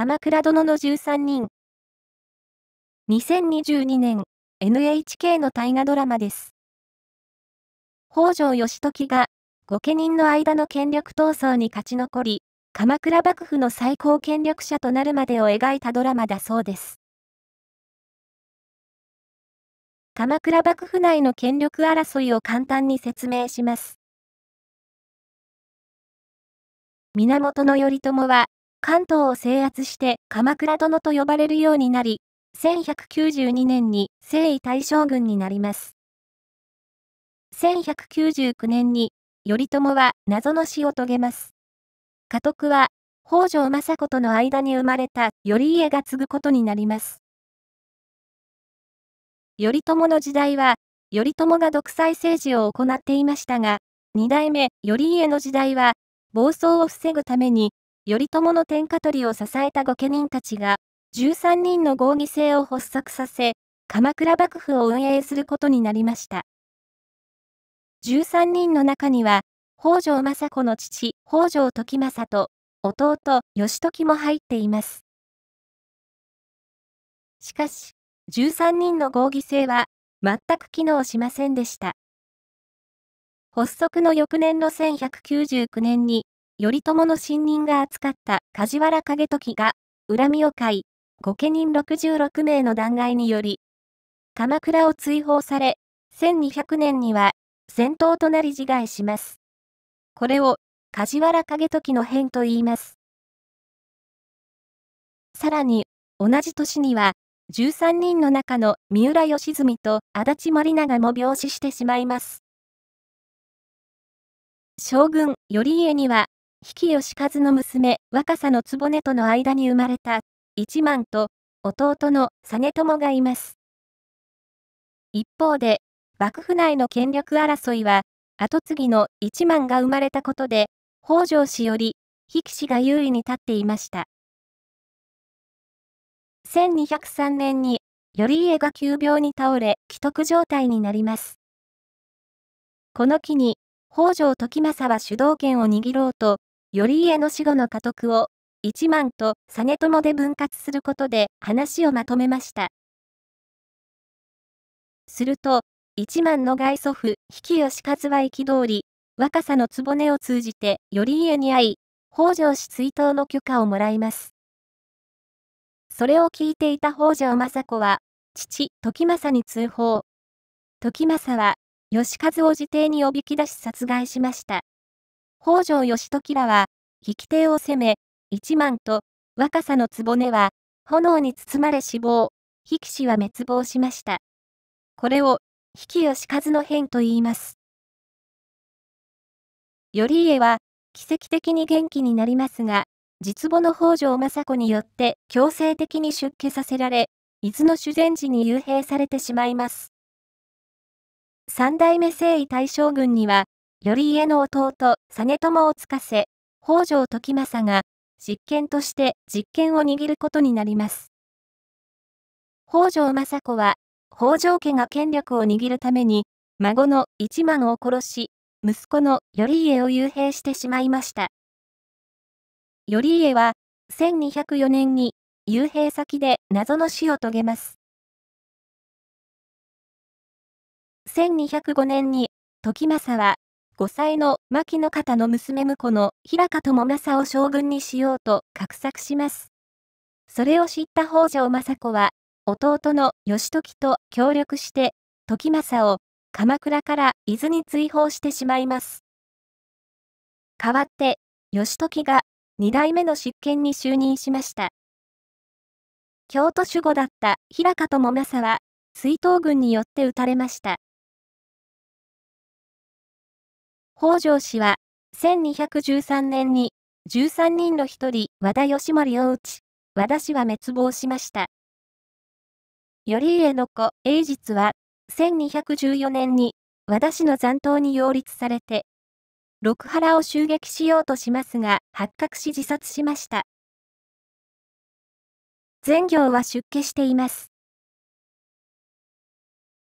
鎌倉殿の13人。2022年 NHK の大河ドラマです。北条義時が御家人の間の権力闘争に勝ち残り、鎌倉幕府の最高権力者となるまでを描いたドラマだそうです。鎌倉幕府内の権力争いを簡単に説明します。源頼朝は関東を制圧して鎌倉殿と呼ばれるようになり、1192年に征夷大将軍になります。1199年に頼朝は謎の死を遂げます。家督は北条政子との間に生まれた頼家が継ぐことになります。頼朝の時代は、頼朝が独裁政治を行っていましたが、二代目頼家の時代は、暴走を防ぐために頼朝の天下取りを支えた御家人たちが、13人の合議制を発足させ、鎌倉幕府を運営することになりました。13人の中には、北条政子の父、北条時政と、弟、義時も入っています。しかし、13人の合議制は、全く機能しませんでした。発足の翌年の1199年に、頼朝の信任が扱った梶原景時が、恨みを買い、御家人66名の弾劾により、鎌倉を追放され、1200年には、戦闘となり自害します。これを、梶原景時の変と言います。さらに、同じ年には、13人の中の三浦義澄と足立森長も病死してしまいます。将軍頼家には比企義和の娘、若狭の局との間に生まれた、一幡と、弟の実朝がいます。一方で、幕府内の権力争いは、跡継ぎの一幡が生まれたことで、北条氏より、比企氏が優位に立っていました。1203年に、頼家が急病に倒れ、危篤状態になります。この機に、北条時政は主導権を握ろうと、頼家の死後の家督を、一万と実朝で分割することで話をまとめました。すると、一万の外祖父、比企義和は憤り、若さの局を通じて頼家に会い、北条氏追悼の許可をもらいます。それを聞いていた北条政子は、父、時政に通報。時政は、義和を自邸におびき出し殺害しました。北条義時らは、引き手を攻め、一万と若さの局は、炎に包まれ死亡、引き死は滅亡しました。これを、引き義和の変と言います。頼家は、奇跡的に元気になりますが、実母の北条政子によって強制的に出家させられ、伊豆の修善寺に幽閉されてしまいます。三代目征夷大将軍には、頼家の弟、実朝をつかせ、北条時政が、執権として実権を握ることになります。北条政子は、北条家が権力を握るために、孫の一万を殺し、息子の頼家を幽閉してしまいました。頼家は、1204年に、幽閉先で謎の死を遂げます。1205年に、時政は5歳の牧野方の娘婿の平方智政を将軍にしようと画策します。それを知った北条政子は、弟の義時と協力して、時政を鎌倉から伊豆に追放してしまいます。代わって、義時が2代目の執権に就任しました。京都守護だった平方智政は、追悼軍によって撃たれました。北条氏は、1213年に、13人の一人、和田義盛を討ち、和田氏は滅亡しました。頼家の子、英実は、1214年に、和田氏の残党に擁立されて、六原を襲撃しようとしますが、発覚し自殺しました。全行は出家しています。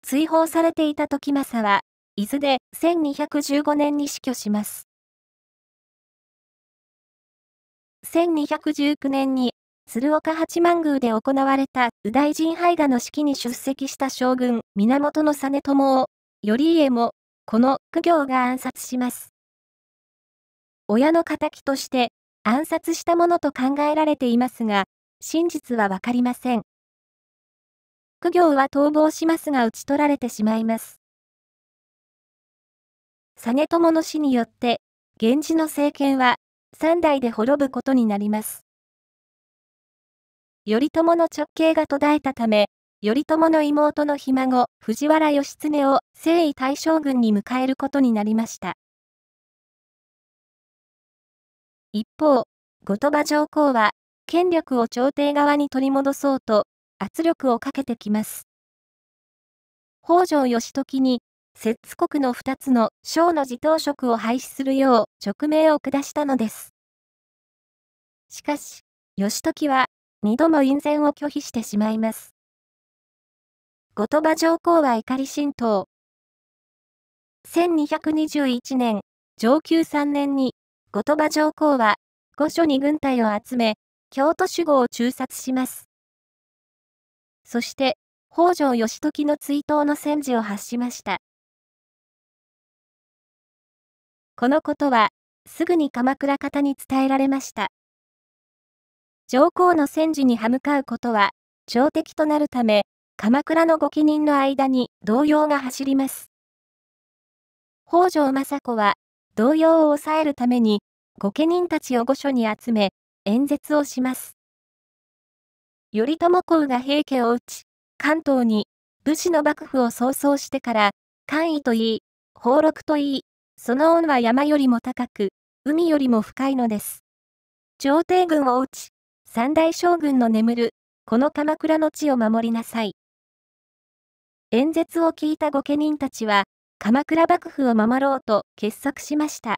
追放されていた時政は、伊豆で1215年に死去します。1219年に、鶴岡八幡宮で行われた右大臣拝賀の式に出席した将軍、源実朝を、頼家も、この苦行が暗殺します。親の仇として暗殺したものと考えられていますが、真実はわかりません。苦行は逃亡しますが討ち取られてしまいます。実朝の死によって、源氏の政権は、三代で滅ぶことになります。頼朝の直系が途絶えたため、頼朝の妹のひ孫、藤原義経を征夷大将軍に迎えることになりました。一方、後鳥羽上皇は、権力を朝廷側に取り戻そうと、圧力をかけてきます。北条義時に摂津国の2つの省の自頭職を廃止するよう勅命を下したのです。しかし、義時は2度も院宣を拒否してしまいます。後鳥羽上皇は怒り心頭。1221年、上級3年に、後鳥羽上皇は、御所に軍隊を集め、京都守護を中殺します。そして、北条義時の追悼の戦時を発しました。このことは、すぐに鎌倉方に伝えられました。上皇の戦時に歯向かうことは、朝敵となるため、鎌倉の御家人の間に動揺が走ります。北条政子は、動揺を抑えるために、御家人たちを御所に集め、演説をします。頼朝公が平家を討ち、関東に武士の幕府を創創してから、官位といい、俸禄といい、その恩は山よりも高く、海よりも深いのです。朝廷軍を落ち、三大将軍の眠る、この鎌倉の地を守りなさい。演説を聞いた御家人たちは、鎌倉幕府を守ろうと結束しました。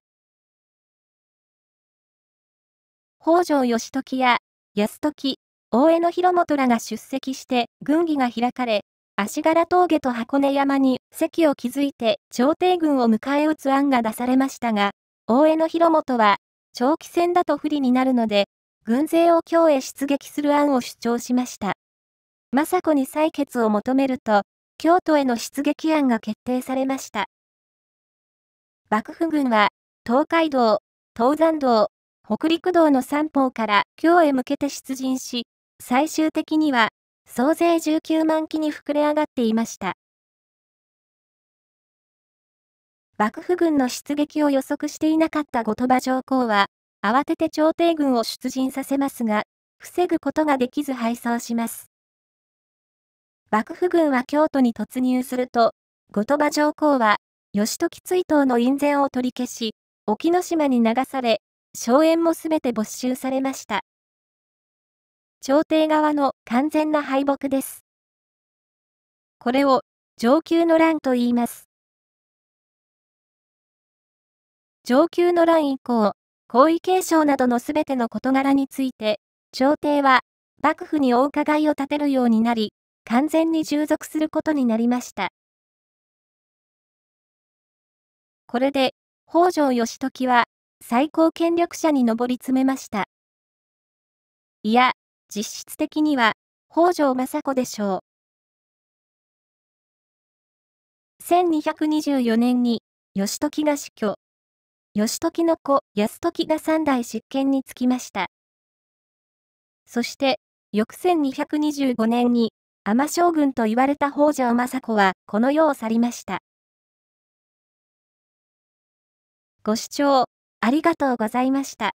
北条義時や安時、大江の広元らが出席して軍議が開かれ、足柄峠と箱根山に席を築いて朝廷軍を迎え撃つ案が出されましたが、大江の広元は、長期戦だと不利になるので、軍勢を京へ出撃する案を主張しました。政子に採決を求めると、京都への出撃案が決定されました。幕府軍は、東海道、東山道、北陸道の三方から京へ向けて出陣し、最終的には総勢19万機に膨れ上がっていました。幕府軍の出撃を予測していなかった後鳥羽上皇は、慌てて朝廷軍を出陣させますが、防ぐことができず敗走します。幕府軍は京都に突入すると、後鳥羽上皇は、義時追悼の院前を取り消し、沖ノ島に流され、荘園もすべて没収されました。朝廷側の完全な敗北です。これを上級の乱と言います。上級の乱以降、皇位継承などのすべての事柄について、朝廷は幕府にお伺いを立てるようになり、完全に従属することになりました。これで、北条義時は最高権力者に上り詰めました。いや、実質的には北条政子でしょう。1224年に義時が死去。義時の子泰時が三代執権につきました。そして、翌1225年に尼将軍と言われた北条政子はこの世を去りました。ご視聴ありがとうございました。